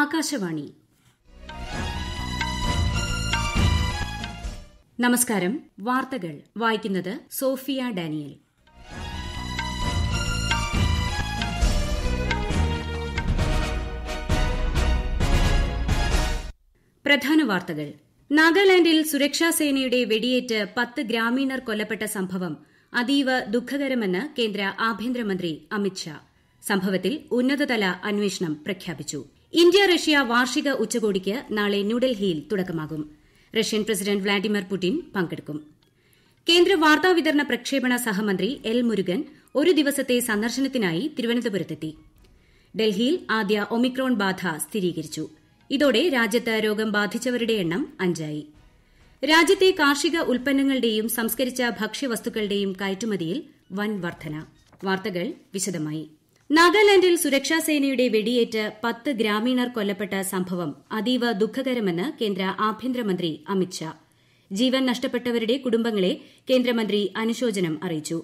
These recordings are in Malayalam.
ആകാശവാണി നമസ്കാരം വാർത്തകൾ വായിക്കുന്നത് സോഫിയ ഡാനിയൽ പ്രധാന വാർത്തകൾ നാഗാലാന്റിൽ സുരക്ഷാ സേനയുടെ വെടിയേറ്റ് പത്ത് ഗ്രാമീണർ കൊല്ലപ്പെട്ട സംഭവം അതീവ ദുഃഖകരമെന്ന് കേന്ദ്ര ആഭ്യന്തരമന്ത്രി അമിത്ഷാ സംഭവത്തിൽ ഉന്നതതല അന്വേഷണം പ്രഖ്യാപിച്ചു ഇന്ത്യ റഷ്യ വാർഷിക ഉച്ചകോടിക്ക് നാളെ ന്യൂഡൽഹിയിൽ തുടക്കമാകും റഷ്യൻ പ്രസിഡന്റ് വ്ളാഡിമിർ പുടിൻ പങ്കെടുക്കും കേന്ദ്ര വാർത്താവിതരണ പ്രക്ഷേപണ സഹമന്ത്രി എൽ മുരുകൻ ഒരു ദിവസത്തെ സന്ദർശനത്തിനായി തിരുവനന്തപുരത്തെത്തി ഡൽഹിയിൽ ആദ്യ ഒമിക്രോൺ ബാധ സ്ഥിരീകരിച്ചു ഇതോടെ രാജ്യത്ത് രോഗം ബാധിച്ചവരുടെ എണ്ണം അഞ്ചായി രാജ്യത്തെ കാർഷിക ഉൽപ്പന്നങ്ങളുടെയും സംസ്കരിച്ച ഭക്ഷ്യവസ്തുക്കളുടെയും കയറ്റുമതിയിൽ വൻ വർധന വാർത്തകൾ വിശദമായി നാഗാലാന്റിൽ സുരക്ഷാസേനയുടെ വെടിയേറ്റ് പത്ത് ഗ്രാമീണർ കൊല്ലപ്പെട്ട സംഭവം അതീവ ദുഃഖകരമെന്ന് കേന്ദ്ര ആഭ്യന്തരമന്ത്രി അമിത്ഷാ ജീവൻ നഷ്ടപ്പെട്ടവരുടെ കുടുംബങ്ങളെ കേന്ദ്രമന്ത്രി അനുശോചനം അറിയിച്ചു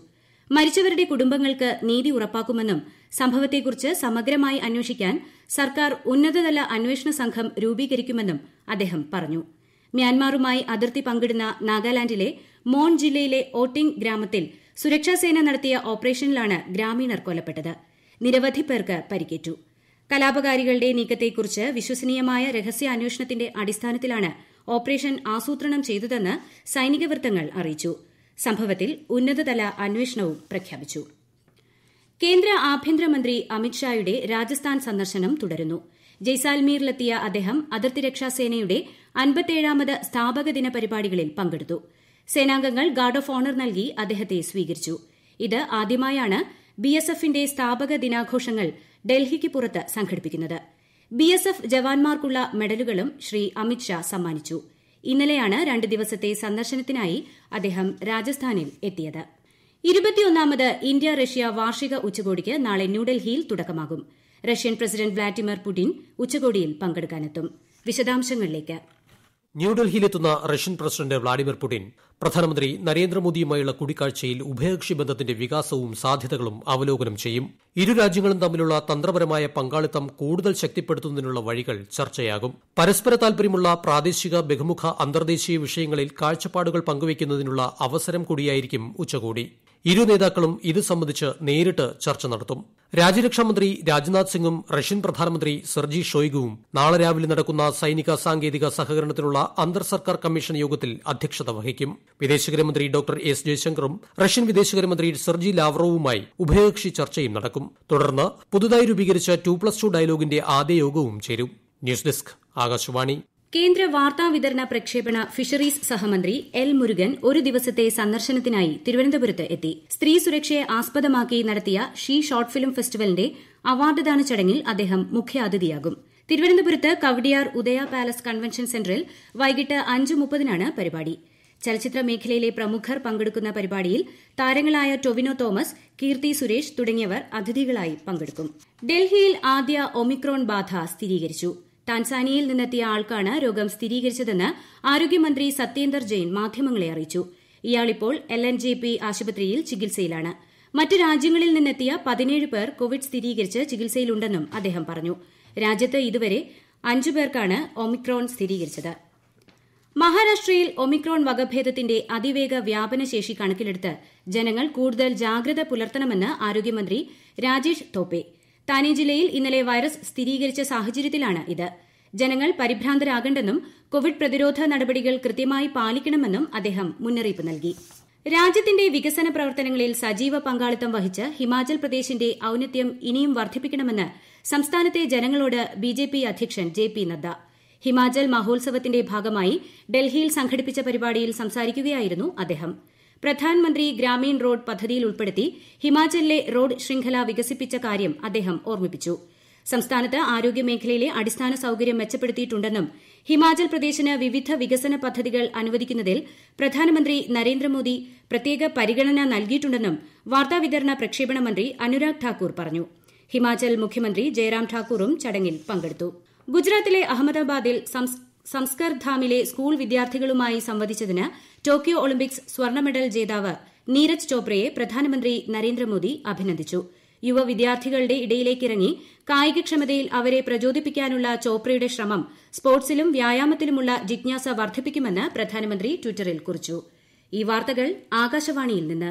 മരിച്ചവരുടെ കുടുംബങ്ങൾക്ക് നീതി ഉറപ്പാക്കുമെന്നും സംഭവത്തെക്കുറിച്ച് സമഗ്രമായി അന്വേഷിക്കാൻ സർക്കാർ ഉന്നതതല അന്വേഷണ സംഘം രൂപീകരിക്കുമെന്നും അദ്ദേഹം പറഞ്ഞു മ്യാൻമാറുമായി അതിർത്തി പങ്കിടുന്ന നാഗാലാന്റിലെ മോൺ ജില്ലയിലെ ഓട്ടിംഗ് ഗ്രാമത്തിൽ സുരക്ഷാസേന നടത്തിയ ഓപ്പറേഷനിലാണ് ഗ്രാമീണർ കൊല്ലപ്പെട്ടത് നിരവധി പേർക്ക് പരിക്കേറ്റു കലാപകാരികളുടെ നീക്കത്തെക്കുറിച്ച് വിശ്വസനീയമായ രഹസ്യാന്വേഷണത്തിന്റെ അടിസ്ഥാനത്തിലാണ് ഓപ്പറേഷൻ ആസൂത്രണം ചെയ്തതെന്ന് സൈനിക വൃത്തങ്ങൾ അറിയിച്ചു സംഭവത്തിൽ ഉന്നതതല അന്വേഷണവും പ്രഖ്യാപിച്ചു കേന്ദ്ര ആഭ്യന്തരമന്ത്രി അമിത്ഷായുടെ രാജസ്ഥാൻ സന്ദർശനം തുടരുന്നു ജയ്സാൽമീറിലെത്തിയ അദ്ദേഹം അതിർത്തി രക്ഷാസേനയുടെ അൻപത്തേഴാമത് സ്ഥാപക ദിന പരിപാടികളിൽ പങ്കെടുത്തു സേനാംഗങ്ങൾ ഗാർഡ് ഓഫ് ഓണർ നൽകി അദ്ദേഹത്തെ സ്വീകരിച്ചു ഇത് ആദ്യമായാണ് ബിഎസ്എഫിന്റെ സ്ഥാപക ദിനാഘോഷങ്ങൾ ഡൽഹിക്ക് പുറത്ത് സംഘടിപ്പിക്കുന്നത് ബിഎസ്എഫ് ജവാൻമാർക്കുള്ള ജവാന്മാർക്കുള്ള മെഡലുകളും ശ്രീ അമിത് ഷാ സമ്മാനിച്ചു ഇന്നലെയാണ് രണ്ട് ദിവസത്തെ സന്ദർശനത്തിനായി അദ്ദേഹം രാജസ്ഥാനിൽ എത്തിയത് ഇരുപത്തിയൊന്നാമത് ഇന്ത്യ റഷ്യ വാർഷിക ഉച്ചകോടിക്ക് നാളെ ന്യൂഡൽഹിയിൽ തുടക്കമാകും റഷ്യൻ പ്രസിഡന്റ് വ്ളാഡിമിർ പുടിൻ ഉച്ചകോടിയിൽ പങ്കെടുക്കാനെത്തും വിശദാംശങ്ങളിലേക്ക് ന്യൂഡൽഹിയിലെത്തുന്ന റഷ്യൻ പ്രസിഡന്റ് വ്ളാഡിമിർ പുടിൻ പ്രധാനമന്ത്രി നരേന്ദ്രമോദിയുമായുള്ള കൂടിക്കാഴ്ചയിൽ ഉഭയകക്ഷി ബന്ധത്തിന്റെ വികാസവും സാധ്യതകളും അവലോകനം ചെയ്യും ഇരു രാജ്യങ്ങളും തമ്മിലുള്ള തന്ത്രപരമായ പങ്കാളിത്തം കൂടുതൽ ശക്തിപ്പെടുത്തുന്നതിനുള്ള വഴികൾ ചർച്ചയാകും പരസ്പര താൽപര്യമുള്ള പ്രാദേശിക ബഹുമുഖ അന്തർദേശീയ വിഷയങ്ങളിൽ കാഴ്ചപ്പാടുകൾ പങ്കുവയ്ക്കുന്നതിനുള്ള അവസരം കൂടിയായിരിക്കും ഉച്ചകോടി ഇരു നേതാക്കളും ഇത് സംബന്ധിച്ച് നേരിട്ട് ചർച്ച നടത്തും രാജ്യരക്ഷാമന്ത്രി രാജ്നാഥ് സിംഗും റഷ്യൻ പ്രധാനമന്ത്രി സെർജി ഷോയ്ഗുവും നാളെ രാവിലെ നടക്കുന്ന സൈനിക സാങ്കേതിക സഹകരണത്തിനുള്ള അന്തർ സർക്കാർ കമ്മീഷൻ യോഗത്തിൽ അധ്യക്ഷത വഹിക്കും വിദേശകാര്യമന്ത്രി ഡോക്ടർ എസ് ജയശങ്കറും റഷ്യൻ വിദേശകാര്യമന്ത്രി സെർജി ലാവ്റോവുമായി ഉഭയകക്ഷി ചർച്ചയും നടക്കും തുടർന്ന് പുതുതായി രൂപീകരിച്ച ടു പ്ലസ് ടു ഡയലോഗിന്റെ ആദ്യ യോഗവും ചേരും ന്യൂസ് ഡെസ്ക് ആകാശവാണി കേന്ദ്ര വാർത്താ വിതരണ പ്രക്ഷേപണ ഫിഷറീസ് സഹമന്ത്രി എൽ മുരുകൻ ഒരു ദിവസത്തെ സന്ദർശനത്തിനായി തിരുവനന്തപുരത്ത് എത്തി സ്ത്രീ സുരക്ഷയെ ആസ്പദമാക്കി നടത്തിയ ഷീ ഷോർട്ട് ഫിലിം ഫെസ്റ്റിവലിന്റെ അവാർഡ്ദാന ചടങ്ങിൽ അദ്ദേഹം മുഖ്യാതിഥിയാകും തിരുവനന്തപുരത്ത് കവടിയാർ ഉദയ പാലസ് കൺവെൻഷൻ സെന്ററിൽ വൈകിട്ട് അഞ്ച് മുപ്പതിനാണ് പരിപാടി ചലച്ചിത്ര മേഖലയിലെ പ്രമുഖർ പങ്കെടുക്കുന്ന പരിപാടിയിൽ താരങ്ങളായ ടൊവിനോ തോമസ് കീർത്തി സുരേഷ് തുടങ്ങിയവർ അതിഥികളായി പങ്കെടുക്കും ഡൽഹിയിൽ ആദ്യ ഒമിക്രോൺ ബാധ സ്ഥിരീകരിച്ചു താൻസാനിയയിൽ നിന്നെത്തിയ ആൾക്കാണ് രോഗം സ്ഥിരീകരിച്ചതെന്ന് ആരോഗ്യമന്ത്രി സത്യേന്ദർ ജെയിൻ മാധ്യമങ്ങളെ അറിയിച്ചു ഇയാളിപ്പോൾ എൽ എൻ ജെ പി ആശുപത്രിയിൽ ചികിത്സയിലാണ് മറ്റ് രാജ്യങ്ങളിൽ നിന്നെത്തിയ പതിനേഴ് പേർ കോവിഡ് സ്ഥിരീകരിച്ച് ചികിത്സയിലുണ്ടെന്നും അദ്ദേഹം പറഞ്ഞു രാജ്യത്ത് ഇതുവരെ അഞ്ചു പേർക്കാണ് ഒമിക്രോൺ സ്ഥിരീകരിച്ചത് മഹാരാഷ്ട്രയിൽ ഒമിക്രോൺ വകഭേദത്തിന്റെ അതിവേഗ വ്യാപനശേഷി കണക്കിലെടുത്ത് ജനങ്ങൾ കൂടുതൽ ജാഗ്രത പുലർത്തണമെന്ന് ആരോഗ്യമന്ത്രി രാജേഷ് തോപ്പെ താനെ ജില്ലയിൽ ഇന്നലെ വൈറസ് സ്ഥിരീകരിച്ച സാഹചര്യത്തിലാണ് ജനങ്ങൾ പരിഭ്രാന്തരാകണ്ടെന്നും കോവിഡ് പ്രതിരോധ നടപടികൾ കൃത്യമായി പാലിക്കണമെന്നും അദ്ദേഹം മുന്നറിയിപ്പ് നൽകി രാജ്യത്തിന്റെ വികസന പ്രവർത്തനങ്ങളിൽ സജീവ പങ്കാളിത്തം വഹിച്ച് ഹിമാചൽ പ്രദേശിന്റെ ഔന്നത്യം ഇനിയും വർദ്ധിപ്പിക്കണമെന്ന് സംസ്ഥാനത്തെ ജനങ്ങളോട് ബിജെപി അധ്യക്ഷൻ ജെ പി നദ്ദ ഹിമാചൽ മഹോത്സവത്തിന്റെ ഭാഗമായി ഡൽഹിയിൽ സംഘടിപ്പിച്ച പരിപാടിയിൽ സംസാരിക്കുകയായിരുന്നു അദ്ദേഹം പ്രധാൻമന്ത്രി ഗ്രാമീൺ റോഡ് പദ്ധതിയിൽ ഉൾപ്പെടുത്തി ഹിമാചലിലെ റോഡ് ശൃംഖല വികസിപ്പിച്ച കാര്യം അദ്ദേഹം ഓർമ്മിപ്പിച്ചു സംസ്ഥാനത്ത് ആരോഗ്യമേഖലയിലെ അടിസ്ഥാന സൌകര്യം മെച്ചപ്പെടുത്തിയിട്ടുണ്ടെന്നും ഹിമാചൽ പ്രദേശിന് വിവിധ വികസന പദ്ധതികൾ അനുവദിക്കുന്നതിൽ പ്രധാനമന്ത്രി നരേന്ദ്രമോദി പ്രത്യേക പരിഗണന നൽകിയിട്ടുണ്ടെന്നും വാർത്താവിതരണ പ്രക്ഷേപണ മന്ത്രി അനുരാഗ് ഠാക്കൂർ പറഞ്ഞു ഹിമാചൽ മുഖ്യമന്ത്രി ജയറാം ഠാക്കൂറും ചടങ്ങിൽ പങ്കെടുത്തു ഗുജറാത്തിലെ അഹമ്മദാബാദിൽ സംസ് സംസ്കർധാമിലെ സ്കൂൾ വിദ്യാർത്ഥികളുമായി സംവദിച്ചതിന് ടോക്കിയോ ഒളിമ്പിക്സ് സ്വർണ്ണ മെഡൽ ജേതാവ് നീരജ് ചോപ്രയെ പ്രധാനമന്ത്രി നരേന്ദ്രമോദി അഭിനന്ദിച്ചു യുവ വിദ്യാർത്ഥികളുടെ ഇടയിലേക്കിറങ്ങി കായികക്ഷമതയിൽ അവരെ പ്രചോദിപ്പിക്കാനുള്ള ചോപ്രയുടെ ശ്രമം സ്പോർട്സിലും വ്യായാമത്തിലുമുള്ള ജിജ്ഞാസ വർദ്ധിപ്പിക്കുമെന്ന് പ്രധാനമന്ത്രി ട്വിറ്ററിൽ കുറിച്ചു ഈ വാർത്തകൾ ആകാശവാണിയിൽ നിന്ന്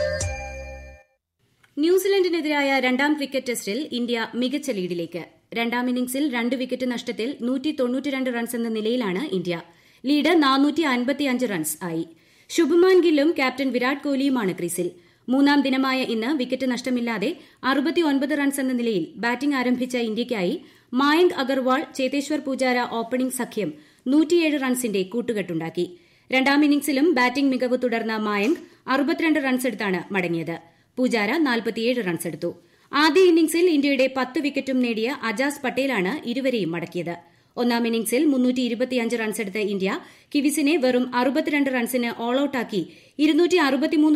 ന്യൂസിലന്റിനെതിരായ രണ്ടാം ക്രിക്കറ്റ് ടെസ്റ്റിൽ ഇന്ത്യ മികച്ച ലീഡിലേക്ക് രണ്ടാം ഇന്നിംഗ്സിൽ രണ്ട് വിക്കറ്റ് നഷ്ടത്തിൽ റൺസ് എന്ന നിലയിലാണ് ഇന്ത്യ ലീഡ് റൺസ് ആയി ശുഭ്മാൻ ഗില്ലും ക്യാപ്റ്റൻ വിരാട് കോഹ്ലിയുമാണ് ക്രീസിൽ മൂന്നാം ദിനമായ ഇന്ന് വിക്കറ്റ് നഷ്ടമില്ലാതെ റൺസ് എന്ന നിലയിൽ ബാറ്റിംഗ് ആരംഭിച്ച ഇന്ത്യയ്ക്കായി മായങ്ക് അഗർവാൾ ചേതേശ്വർ പൂജാര ഓപ്പണിംഗ് സഖ്യം റൺസിന്റെ കൂട്ടുകെട്ടുണ്ടാക്കി രണ്ടാം ഇന്നിംഗ്സിലും ബാറ്റിംഗ് മികവ് തുടർന്ന മായങ്ക് റൺസ് എടുത്താണ് മടങ്ങിയത് പൂജാര നാൽപ്പത്തിയേഴ് റൺസെടുത്തു ആദ്യ ഇന്നിംഗ്സിൽ ഇന്ത്യയുടെ പത്ത് വിക്കറ്റും നേടിയ അജാസ് പട്ടേലാണ് ഇരുവരെയും മടക്കിയത് ഒന്നാം ഇന്നിംഗ്സിൽ റൺസെടുത്ത ഇന്ത്യ കിവിസിനെ വെറും റൺസിന് ഓൾ ഔട്ടാക്കി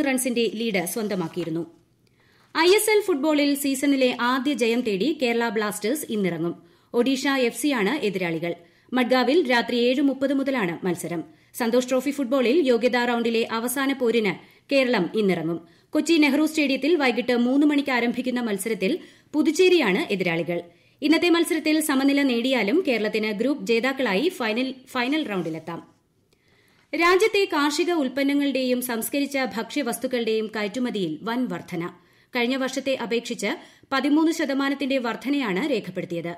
റൺസിന്റെ ലീഡ് സ്വന്തമാക്കിയിരുന്നു ഐ എസ് എൽ ഫുട്ബോളിൽ സീസണിലെ ആദ്യ ജയം തേടി കേരള ബ്ലാസ്റ്റേഴ്സ് ഇന്നിറങ്ങും ഒഡീഷ എഫ് സിയാണ് എതിരാളികൾ മഡ്ഗാവിൽ രാത്രി ഏഴ് മുപ്പത് മുതലാണ് മത്സരം സന്തോഷ് ട്രോഫി ഫുട്ബോളിൽ യോഗ്യതാ റൌണ്ടിലെ അവസാന പോരിന് കേരളം ഇന്നിറങ്ങും കൊച്ചി നെഹ്റു സ്റ്റേഡിയത്തിൽ വൈകിട്ട് മൂന്ന് മണിക്ക് ആരംഭിക്കുന്ന മത്സരത്തിൽ പുതുച്ചേരിയാണ് എതിരാളികൾ ഇന്നത്തെ മത്സരത്തിൽ സമനില നേടിയാലും കേരളത്തിന് ഗ്രൂപ്പ് ജേതാക്കളായി ഫൈനൽ ഫൈനൽ റൌണ്ടിലെത്താം രാജ്യത്തെ കാർഷിക ഉൽപ്പന്നങ്ങളുടെയും സംസ്കരിച്ച ഭക്ഷ്യവസ്തുക്കളുടെയും കയറ്റുമതിയിൽ വൻ വർധന കഴിഞ്ഞ വർഷത്തെ അപേക്ഷിച്ച് പതിമൂന്ന് ശതമാനത്തിന്റെ വർധനയാണ് രേഖപ്പെടുത്തിയത്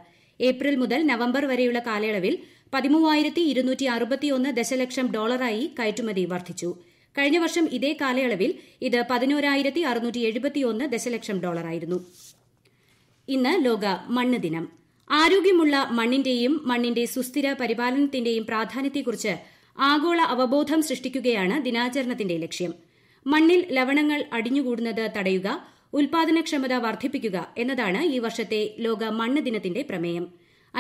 ഏപ്രിൽ മുതൽ നവംബർ വരെയുള്ള കാലയളവിൽ പതിമൂവായിരത്തി ഇരുന്നൂറ്റി അറുപത്തിയൊന്ന് ദശലക്ഷം ഡോളറായി കയറ്റുമതി വർദ്ധിച്ചു കഴിഞ്ഞ വർഷം ഇതേ കാലയളവിൽ ഇത് പതിനോരായിരത്തി അറുന്നൂറ്റി എഴുപത്തിയൊന്ന് ദശലക്ഷം ഡോളറായിരുന്നു ഇന്ന് ലോക മണ്ണ് ദിനം ആരോഗ്യമുള്ള മണ്ണിന്റെയും മണ്ണിന്റെ സുസ്ഥിര പരിപാലനത്തിന്റെയും പ്രാധാന്യത്തെക്കുറിച്ച് ആഗോള അവബോധം സൃഷ്ടിക്കുകയാണ് ദിനാചരണത്തിന്റെ ലക്ഷ്യം മണ്ണിൽ ലവണങ്ങൾ അടിഞ്ഞുകൂടുന്നത് തടയുക ഉൽപാദനക്ഷമത വർദ്ധിപ്പിക്കുക എന്നതാണ് ഈ വർഷത്തെ ലോക മണ്ണ് ദിനത്തിന്റെ പ്രമേയം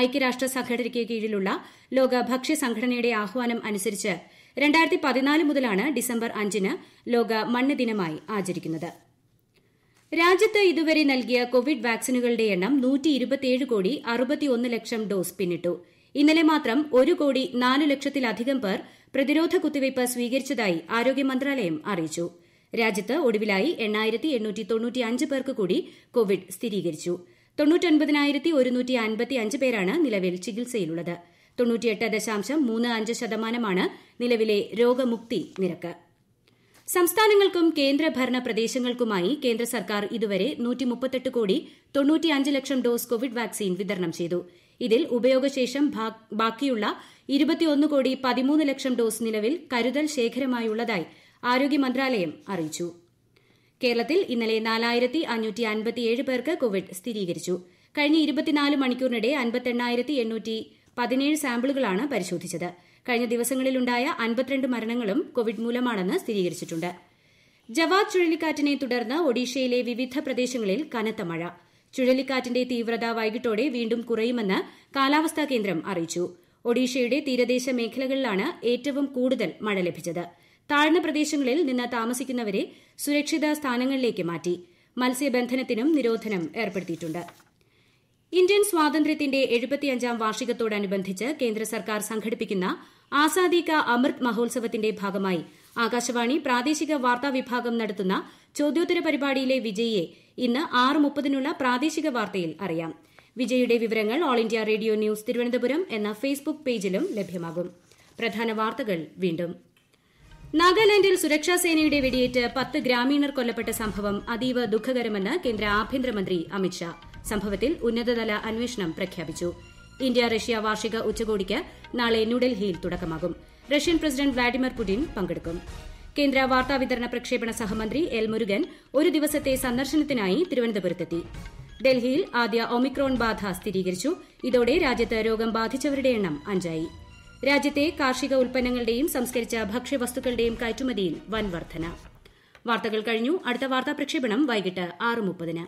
ഐക്യരാഷ്ട്ര സംഘടനയ്ക്ക് കീഴിലുള്ള ലോക ഭക്ഷ്യ സംഘടനയുടെ ആഹ്വാനം അനുസരിച്ച് രണ്ടായിരത്തി പതിനാല് മുതലാണ് ഡിസംബർ അഞ്ചിന് ലോക മണ്ണ് ദിനമായി ആചരിക്കുന്നത് രാജ്യത്ത് ഇതുവരെ നൽകിയ കോവിഡ് വാക്സിനുകളുടെ എണ്ണം കോടി അറുപത്തിയൊന്ന് ലക്ഷം ഡോസ് പിന്നിട്ടു ഇന്നലെ മാത്രം ഒരു കോടി നാല് ലക്ഷത്തിലധികം പേർ പ്രതിരോധ കുത്തിവയ്പ് സ്വീകരിച്ചതായി ആരോഗ്യ മന്ത്രാലയം അറിയിച്ചു രാജ്യത്ത് ഒടുവിലായി എണ്ണായിരത്തി എണ്ണൂറ്റി തൊണ്ണൂറ്റി അഞ്ച് പേർക്ക് കൂടി കോവിഡ് സ്ഥിരീകരിച്ചു തൊണ്ണൂറ്റൊൻപതിനായിരത്തി ഒരുന്നൂറ്റി അൻപത്തി അഞ്ച് പേരാണ് നിലവിൽ ചികിത്സയിലുള്ളത് തൊണ്ണൂറ്റിയെട്ട് ദശാംശം മൂന്ന് അഞ്ച് ശതമാനമാണ് നിലവിലെ രോഗമുക്തി നിരക്ക് സംസ്ഥാനങ്ങൾക്കും കേന്ദ്രഭരണ പ്രദേശങ്ങൾക്കുമായി കേന്ദ്ര സർക്കാർ ഇതുവരെ കോടി ലക്ഷം ഡോസ് കോവിഡ് വാക്സിൻ വിതരണം ചെയ്തു ഇതിൽ ഉപയോഗശേഷം ബാക്കിയുള്ള ഇരുപത്തിയൊന്ന് കോടി പതിമൂന്ന് ലക്ഷം ഡോസ് നിലവിൽ കരുതൽ ശേഖരമായുള്ളതായി ആരോഗ്യ മന്ത്രാലയം അറിയിച്ചു കേരളത്തിൽ ഇന്നലെ നാലായിരത്തി അഞ്ഞൂറ്റി അൻപത്തിയേഴ് പേർക്ക് കോവിഡ് സ്ഥിരീകരിച്ചു കഴിഞ്ഞ ഇരുപത്തിനാല് മണിക്കൂറിനിടെ അൻപത്തെണ്ണായിരത്തി എണ്ണൂറ്റി പതിനേഴ് സാമ്പിളുകളാണ് പരിശോധിച്ചത് കഴിഞ്ഞ ദിവസങ്ങളിലുണ്ടായ അൻപത്തിരണ്ട് മരണങ്ങളും കോവിഡ് മൂലമാണെന്ന് സ്ഥിരീകരിച്ചിട്ടുണ്ട് ജവാദ് ചുഴലിക്കാറ്റിനെ തുടർന്ന് ഒഡീഷയിലെ വിവിധ പ്രദേശങ്ങളിൽ കനത്ത മഴ ചുഴലിക്കാറ്റിന്റെ തീവ്രത വൈകിട്ടോടെ വീണ്ടും കുറയുമെന്ന് കാലാവസ്ഥാ കേന്ദ്രം അറിയിച്ചു ഒഡീഷയുടെ തീരദേശ മേഖലകളിലാണ് ഏറ്റവും കൂടുതൽ മഴ ലഭിച്ചത് താഴ്ന്ന പ്രദേശങ്ങളിൽ നിന്ന് താമസിക്കുന്നവരെ സുരക്ഷിത സ്ഥാനങ്ങളിലേക്ക് മാറ്റി മത്സ്യബന്ധനത്തിനും നിരോധനം ഏർപ്പെടുത്തിയിട്ടുണ്ട് ഇന്ത്യൻ സ്വാതന്ത്ര്യത്തിന്റെ എഴുപത്തിയഞ്ചാം വാർഷികത്തോടനുബന്ധിച്ച് കേന്ദ്ര സർക്കാർ സംഘടിപ്പിക്കുന്ന ആസാദി കാ അമൃത് മഹോത്സവത്തിന്റെ ഭാഗമായി ആകാശവാണി പ്രാദേശിക വാർത്താ വിഭാഗം നടത്തുന്ന ചോദ്യോത്തര പരിപാടിയിലെ വിജയിയെ ഇന്ന് ആറ് മുപ്പതിനുള്ള പ്രാദേശിക വാർത്തയിൽ അറിയാം വിജയിയുടെ വിവരങ്ങൾ All India Radio news Thiruvananthapuram എന്ന ഫേസ്ബുക്ക് പേജിലും ലഭ്യമാകും പ്രധാന വാർത്തകൾ വീണ്ടും നാഗാലാൻഡിൽ സുരക്ഷാ സേനയുടെ വെടിയേറ്റ് പത്ത് ഗ്രാമീണർ കൊല്ലപ്പെട്ട സംഭവം അതീവ ദുഃഖകരമെന്ന് കേന്ദ്ര ആഭ്യന്തരമന്ത്രി അമിത്ഷാ സംഭവത്തിൽ ഉന്നതതല അന്വേഷണം പ്രഖ്യാപിച്ചു ഇന്ത്യ റഷ്യ വാർഷിക ഉച്ചകോടിക്ക് നാളെ ന്യൂഡൽഹിയിൽ തുടക്കമാകും റഷ്യൻ പ്രസിഡന്റ് വ്ളാഡിമിർ പുടിൻ പങ്കെടുക്കും കേന്ദ്ര വാർത്താവിതരണ പ്രക്ഷേപണ സഹമന്ത്രി എൽ മുരുകൻ ഒരു ദിവസത്തെ സന്ദർശനത്തിനായി തിരുവനന്തപുരത്തെത്തി ഡൽഹിയിൽ ആദ്യ ഒമിക്രോൺ ബാധ സ്ഥിരീകരിച്ചു ഇതോടെ രാജ്യത്ത് രോഗം ബാധിച്ചവരുടെ എണ്ണം അഞ്ചായി രാജ്യത്തെ കാർഷിക ഉൽപ്പന്നങ്ങളുടെയും സംസ്കരിച്ച ഭക്ഷ്യവസ്തുക്കളുടെയും കയറ്റുമതിയിൽ വൻ വർധന വാർത്തകൾ കഴിഞ്ഞു അടുത്ത വാർത്താ പ്രക്ഷേപണം വൈകിട്ട് ആറ് മുപ്പതിന്